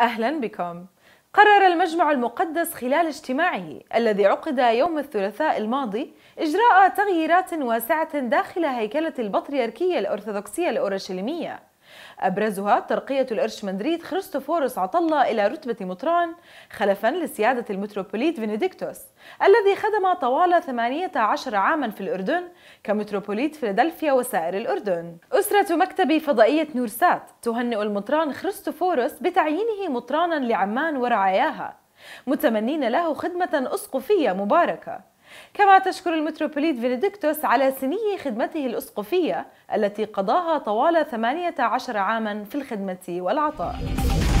أهلا بكم قرر المجمع المقدس خلال اجتماعه الذي عقد يوم الثلاثاء الماضي إجراء تغييرات واسعة داخل هيكلة البطريركية الأرثوذكسية الأورشليمية أبرزها ترقية القرش مدريد خريستوفورس عطلة إلى رتبة مطران خلفا لسيادة المتروبوليت فينيديكتوس الذي خدم طوال 18 عاما في الأردن كمتروبوليت فيلادلفيا وسائر الأردن أسرة مكتب فضائية نورسات تهنئ المطران خريستوفورس بتعيينه مطرانا لعمان ورعاياها متمنين له خدمة أسقفية مباركة كما تشكر المتروبوليت فينيديكتوس على سني خدمته الأسقفية التي قضاها طوال 18 عاما في الخدمة والعطاء